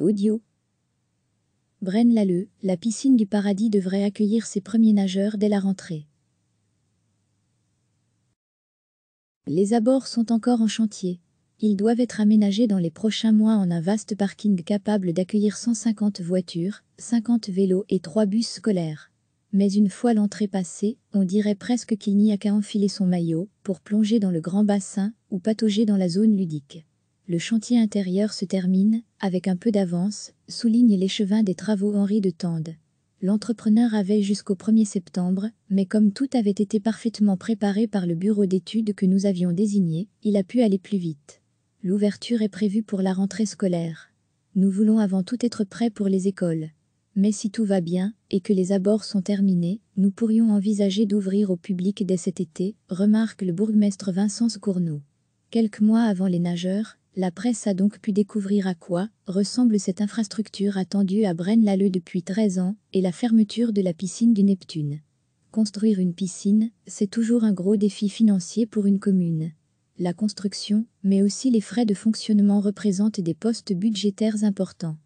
Audio. Braine-l'Alleud, la piscine du paradis devrait accueillir ses premiers nageurs dès la rentrée. Les abords sont encore en chantier. Ils doivent être aménagés dans les prochains mois en un vaste parking capable d'accueillir 150 voitures, 50 vélos et 3 bus scolaires. Mais une fois l'entrée passée, on dirait presque qu'il n'y a qu'à enfiler son maillot pour plonger dans le grand bassin ou patauger dans la zone ludique. Le chantier intérieur se termine, avec un peu d'avance, souligne l'échevin des travaux Henri de Tende. L'entrepreneur avait jusqu'au 1er septembre, mais comme tout avait été parfaitement préparé par le bureau d'études que nous avions désigné, il a pu aller plus vite. L'ouverture est prévue pour la rentrée scolaire. Nous voulons avant tout être prêts pour les écoles. Mais si tout va bien, et que les abords sont terminés, nous pourrions envisager d'ouvrir au public dès cet été, remarque le bourgmestre Vincent Scourneau. Quelques mois avant les nageurs, la presse a donc pu découvrir à quoi ressemble cette infrastructure attendue à Braine-l'Alleud depuis 13 ans et la fermeture de la piscine du Neptune. Construire une piscine, c'est toujours un gros défi financier pour une commune. La construction, mais aussi les frais de fonctionnement représentent des postes budgétaires importants.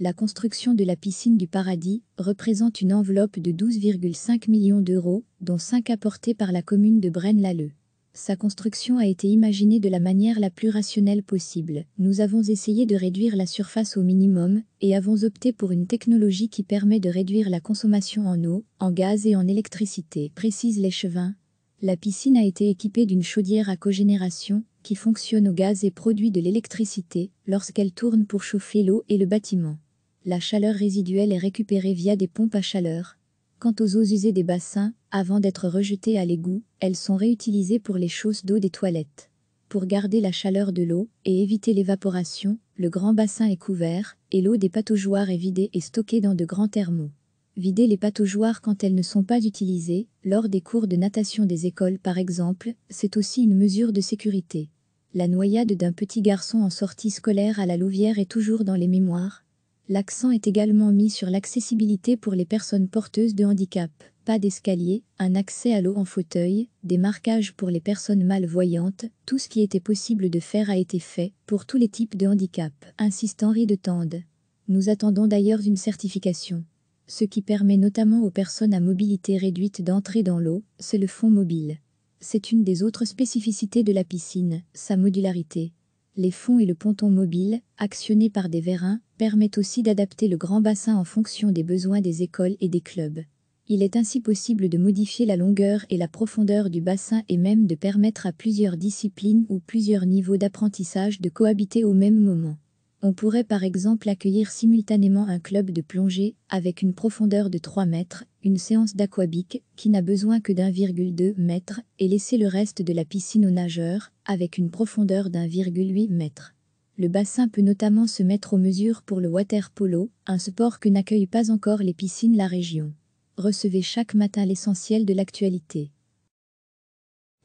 La construction de la piscine du paradis représente une enveloppe de 12,5 millions d'euros, dont 5 apportés par la commune de Braine-l'Alleud. Sa construction a été imaginée de la manière la plus rationnelle possible. Nous avons essayé de réduire la surface au minimum et avons opté pour une technologie qui permet de réduire la consommation en eau, en gaz et en électricité, précise l'échevin. La piscine a été équipée d'une chaudière à cogénération qui fonctionne au gaz et produit de l'électricité lorsqu'elle tourne pour chauffer l'eau et le bâtiment. La chaleur résiduelle est récupérée via des pompes à chaleur Quant aux eaux usées des bassins, avant d'être rejetées à l'égout, elles sont réutilisées pour les chausses d'eau des toilettes. Pour garder la chaleur de l'eau et éviter l'évaporation, le grand bassin est couvert et l'eau des pataugeoires est vidée et stockée dans de grands thermos. Vider les pataugeoires quand elles ne sont pas utilisées, lors des cours de natation des écoles par exemple, c'est aussi une mesure de sécurité. La noyade d'un petit garçon en sortie scolaire à la Louvière est toujours dans les mémoires, L'accent est également mis sur l'accessibilité pour les personnes porteuses de handicap. Pas d'escalier, un accès à l'eau en fauteuil, des marquages pour les personnes malvoyantes, tout ce qui était possible de faire a été fait pour tous les types de handicap, insiste Henri de Tende. Nous attendons d'ailleurs une certification. Ce qui permet notamment aux personnes à mobilité réduite d'entrer dans l'eau, c'est le fond mobile. C'est une des autres spécificités de la piscine, sa modularité les fonds et le ponton mobile, actionnés par des vérins, permettent aussi d'adapter le grand bassin en fonction des besoins des écoles et des clubs. Il est ainsi possible de modifier la longueur et la profondeur du bassin et même de permettre à plusieurs disciplines ou plusieurs niveaux d'apprentissage de cohabiter au même moment. On pourrait par exemple accueillir simultanément un club de plongée, avec une profondeur de 3 mètres, une séance d'aquabic, qui n'a besoin que d'1,2 mètre, et laisser le reste de la piscine aux nageurs, avec une profondeur d'1,8 mètre. Le bassin peut notamment se mettre aux mesures pour le water polo, un sport que n'accueille pas encore les piscines la région. Recevez chaque matin l'essentiel de l'actualité.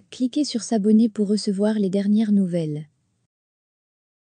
Cliquez sur s'abonner pour recevoir les dernières nouvelles.